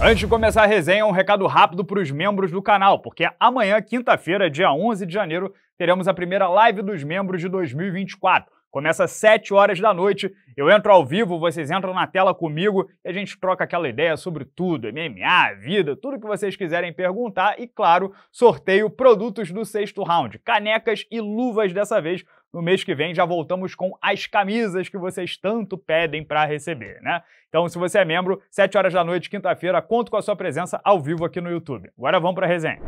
Antes de começar a resenha, um recado rápido para os membros do canal, porque amanhã, quinta-feira, dia 11 de janeiro, teremos a primeira live dos membros de 2024. Começa às 7 horas da noite, eu entro ao vivo, vocês entram na tela comigo e a gente troca aquela ideia sobre tudo, MMA, vida, tudo que vocês quiserem perguntar e, claro, sorteio produtos do sexto round, canecas e luvas dessa vez no mês que vem já voltamos com as camisas que vocês tanto pedem para receber, né? Então, se você é membro, 7 horas da noite, quinta-feira, conto com a sua presença ao vivo aqui no YouTube. Agora vamos para a resenha.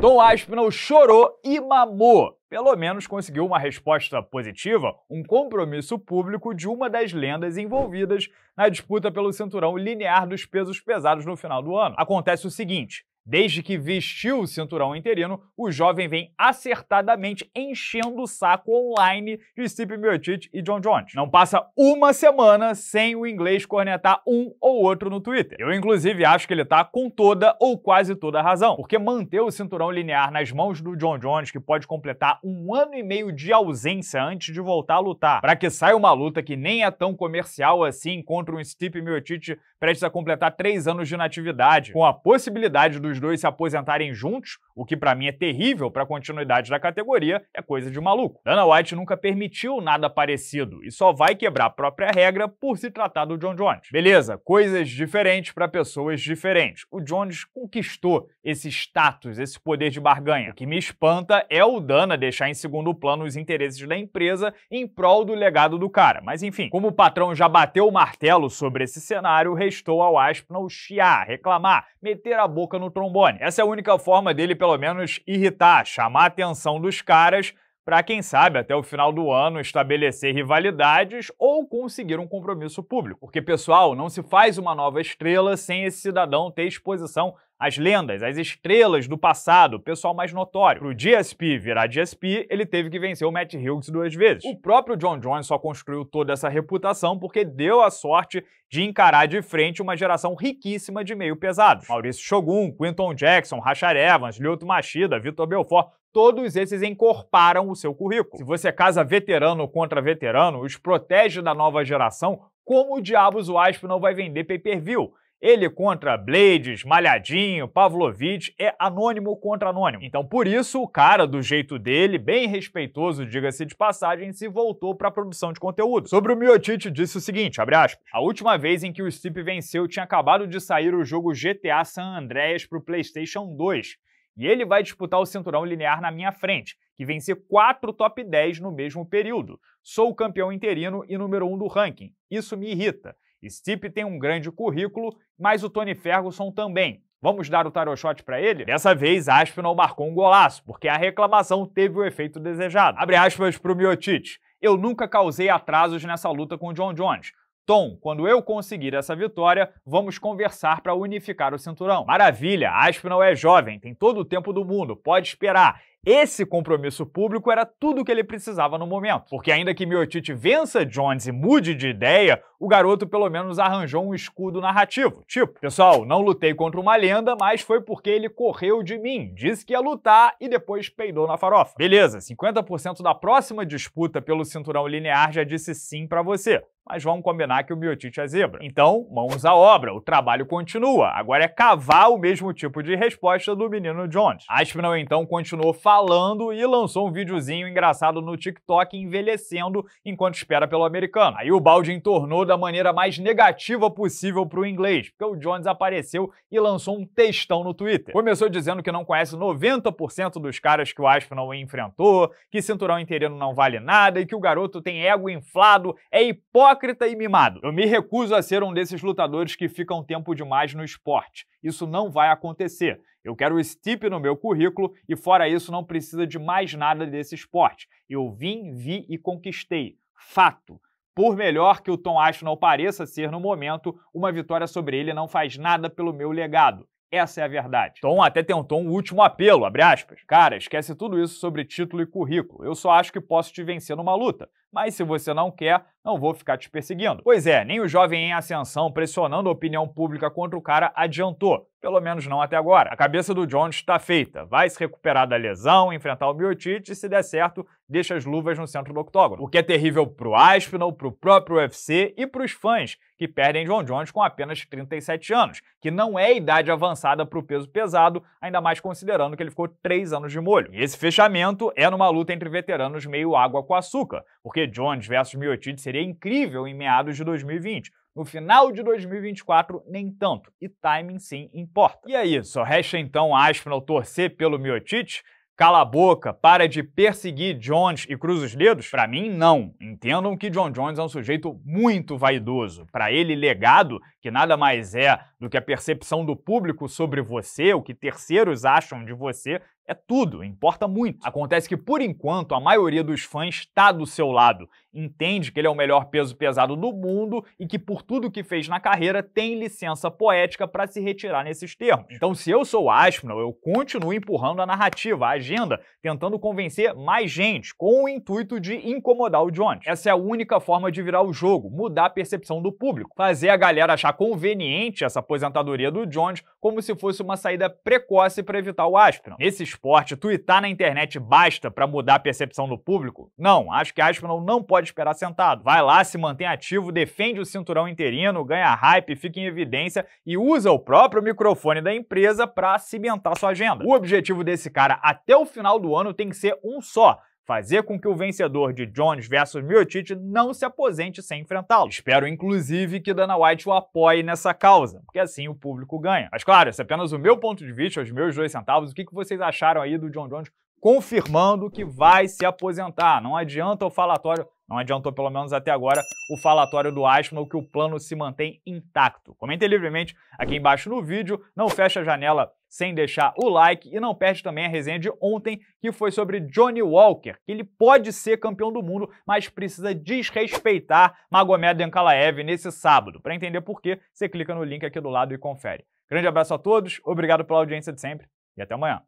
Tom Aspinall chorou e mamou. Pelo menos conseguiu uma resposta positiva, um compromisso público de uma das lendas envolvidas na disputa pelo cinturão linear dos pesos pesados no final do ano. Acontece o seguinte: Desde que vestiu o cinturão interino, o jovem vem acertadamente enchendo o saco online de Steve Miocic e John Jones. Não passa uma semana sem o inglês cornetar um ou outro no Twitter. Eu, inclusive, acho que ele tá com toda ou quase toda a razão, porque manter o cinturão linear nas mãos do John Jones, que pode completar um ano e meio de ausência antes de voltar a lutar, para que saia uma luta que nem é tão comercial assim contra um Steve Miocic prestes a completar três anos de natividade, com a possibilidade dos dois se aposentarem juntos, o que para mim é terrível para a continuidade da categoria, é coisa de maluco. Dana White nunca permitiu nada parecido e só vai quebrar a própria regra por se tratar do John Jones. Beleza, coisas diferentes para pessoas diferentes. O Jones conquistou esse status, esse poder de barganha. O que me espanta é o Dana deixar em segundo plano os interesses da empresa em prol do legado do cara. Mas enfim, como o patrão já bateu o martelo sobre esse cenário, restou ao o chiar, reclamar, meter a boca no trombone. Essa é a única forma dele, pelo menos, irritar, chamar a atenção dos caras para, quem sabe, até o final do ano estabelecer rivalidades ou conseguir um compromisso público. Porque, pessoal, não se faz uma nova estrela sem esse cidadão ter exposição às lendas, às estrelas do passado, pessoal mais notório. Pro o GSP virar GSP, ele teve que vencer o Matt Hughes duas vezes. O próprio John Jones só construiu toda essa reputação porque deu a sorte de encarar de frente uma geração riquíssima de meio pesados. Maurício Shogun, Quinton Jackson, Rachar Evans, Lyoto Machida, Vitor Belfort, todos esses encorparam o seu currículo. Se você casa veterano contra veterano, os protege da nova geração, como diabos o Asp não vai vender pay-per-view? Ele contra Blades, Malhadinho, Pavlovich é anônimo contra anônimo. Então, por isso, o cara, do jeito dele, bem respeitoso, diga-se de passagem, se voltou para a produção de conteúdo. Sobre o Miotite, disse o seguinte, abre aspas, A última vez em que o Stipe venceu tinha acabado de sair o jogo GTA San Andreas para o PlayStation 2 e ele vai disputar o cinturão linear na minha frente, que venceu quatro top 10 no mesmo período. Sou o campeão interino e número um do ranking. Isso me irrita. Stipe tem um grande currículo, mas o Tony Ferguson também. Vamos dar o tarot shot para ele? Dessa vez, Aspinall marcou um golaço, porque a reclamação teve o efeito desejado. Abre aspas para o Miotic. Eu nunca causei atrasos nessa luta com o John Jones. Tom, quando eu conseguir essa vitória, vamos conversar para unificar o cinturão. Maravilha, Aspinall é jovem, tem todo o tempo do mundo, pode esperar. Esse compromisso público era tudo o que ele precisava no momento. Porque ainda que Miotite vença Jones e mude de ideia, o garoto pelo menos arranjou um escudo narrativo. Tipo, pessoal, não lutei contra uma lenda, mas foi porque ele correu de mim, disse que ia lutar e depois peidou na farofa. Beleza, 50% da próxima disputa pelo cinturão linear já disse sim para você mas vamos combinar que o miotite é zebra. Então, mãos à obra, o trabalho continua. Agora é cavar o mesmo tipo de resposta do menino Jones. Aspinall então continuou falando e lançou um videozinho engraçado no TikTok envelhecendo enquanto espera pelo americano. Aí o balde entornou da maneira mais negativa possível para o inglês, porque o Jones apareceu e lançou um textão no Twitter. Começou dizendo que não conhece 90% dos caras que o Aspinall enfrentou, que cinturão interino não vale nada e que o garoto tem ego inflado, é hipócrita e mimado. Eu me recuso a ser um desses lutadores que ficam tempo demais no esporte. Isso não vai acontecer. Eu quero o Stipe no meu currículo e fora isso não precisa de mais nada desse esporte. Eu vim, vi e conquistei. Fato. Por melhor que o Tom Ashton pareça ser no momento, uma vitória sobre ele não faz nada pelo meu legado. Essa é a verdade. Tom até tentou um último apelo, abre aspas. Cara, esquece tudo isso sobre título e currículo. Eu só acho que posso te vencer numa luta. Mas se você não quer, não vou ficar te perseguindo. Pois é, nem o jovem em ascensão pressionando a opinião pública contra o cara adiantou. Pelo menos não até agora. A cabeça do Jones está feita. Vai se recuperar da lesão, enfrentar o miotite e, se der certo, deixa as luvas no centro do octógono. O que é terrível pro Aspinall, pro próprio UFC e pros fãs que perdem John Jones com apenas 37 anos, que não é idade avançada pro peso pesado, ainda mais considerando que ele ficou 3 anos de molho. E esse fechamento é numa luta entre veteranos meio água com açúcar, porque Jones versus Miotite seria seria incrível em meados de 2020. No final de 2024, nem tanto. E timing sim importa. E aí, é só resta então a Aspinall torcer pelo Miotite Cala a boca, para de perseguir Jones e cruza os dedos? Para mim, não. Entendam que John Jones é um sujeito muito vaidoso. Para ele, legado que nada mais é do que a percepção do público sobre você, o que terceiros acham de você, é tudo, importa muito. Acontece que, por enquanto, a maioria dos fãs está do seu lado, entende que ele é o melhor peso pesado do mundo e que, por tudo que fez na carreira, tem licença poética para se retirar nesses termos. Então, se eu sou Aspinall, eu continuo empurrando a narrativa, a agenda, tentando convencer mais gente, com o intuito de incomodar o Jones. Essa é a única forma de virar o jogo, mudar a percepção do público, fazer a galera achar achar conveniente essa aposentadoria do Jones como se fosse uma saída precoce para evitar o Aspinall. Nesse esporte, twittar na internet basta para mudar a percepção do público? Não, acho que Aspinall não pode esperar sentado. Vai lá, se mantém ativo, defende o cinturão interino, ganha hype, fica em evidência e usa o próprio microfone da empresa para cimentar sua agenda. O objetivo desse cara até o final do ano tem que ser um só, fazer com que o vencedor de Jones vs Miocic não se aposente sem enfrentá-lo. Espero, inclusive, que Dana White o apoie nessa causa, porque assim o público ganha. Mas claro, esse é apenas o meu ponto de vista, os meus dois centavos. O que vocês acharam aí do John Jones confirmando que vai se aposentar? Não adianta o falatório não adiantou, pelo menos até agora, o falatório do Ashman, que o plano se mantém intacto. Comentem livremente aqui embaixo no vídeo, não fecha a janela sem deixar o like e não perde também a resenha de ontem, que foi sobre Johnny Walker, que ele pode ser campeão do mundo, mas precisa desrespeitar Magomed Ankalaev nesse sábado. Para entender por quê, você clica no link aqui do lado e confere. Grande abraço a todos, obrigado pela audiência de sempre e até amanhã.